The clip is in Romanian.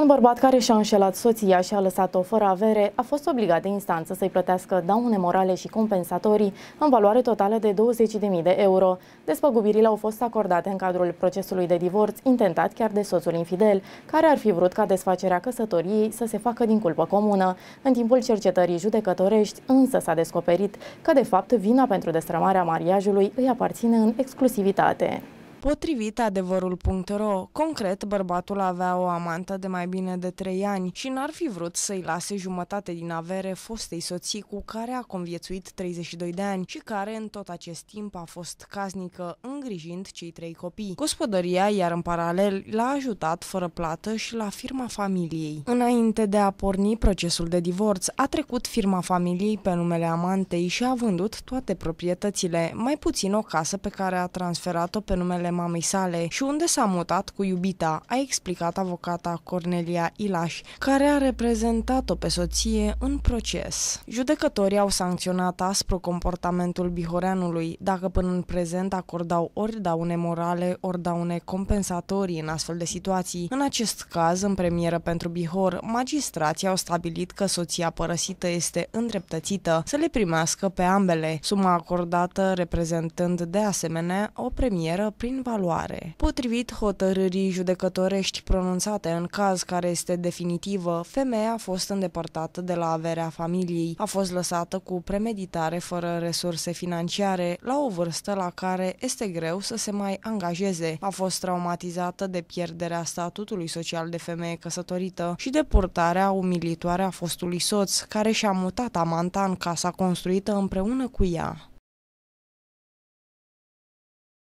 Un bărbat care și-a înșelat soția și a lăsat-o fără avere a fost obligat de instanță să-i plătească daune morale și compensatorii în valoare totală de 20.000 de euro. Despăgubirile au fost acordate în cadrul procesului de divorț intentat chiar de soțul infidel, care ar fi vrut ca desfacerea căsătoriei să se facă din culpă comună. În timpul cercetării judecătorești, însă s-a descoperit că, de fapt, vina pentru destrămarea mariajului îi aparține în exclusivitate. Potrivit adevărul.ro, concret, bărbatul avea o amantă de mai bine de trei ani și n-ar fi vrut să-i lase jumătate din avere fostei soții cu care a conviețuit 32 de ani și care în tot acest timp a fost casnică îngrijind cei trei copii. Gospodăria, iar în paralel, l-a ajutat fără plată și la firma familiei. Înainte de a porni procesul de divorț, a trecut firma familiei pe numele amantei și a vândut toate proprietățile, mai puțin o casă pe care a transferat-o pe numele mamei sale și unde s-a mutat cu iubita, a explicat avocata Cornelia Ilaș, care a reprezentat-o pe soție în proces. Judecătorii au sancționat aspru comportamentul bihoreanului, dacă până în prezent acordau ori daune morale, ori daune compensatorii în astfel de situații. În acest caz, în premieră pentru Bihor, magistrații au stabilit că soția părăsită este îndreptățită să le primească pe ambele, suma acordată reprezentând de asemenea o premieră prin valoare. Potrivit hotărârii judecătorești pronunțate în caz care este definitivă, femeia a fost îndepărtată de la averea familiei, a fost lăsată cu premeditare fără resurse financiare, la o vârstă la care este greu să se mai angajeze, a fost traumatizată de pierderea statutului social de femeie căsătorită și deportarea umilitoare a fostului soț, care și-a mutat amanta în casa construită împreună cu ea.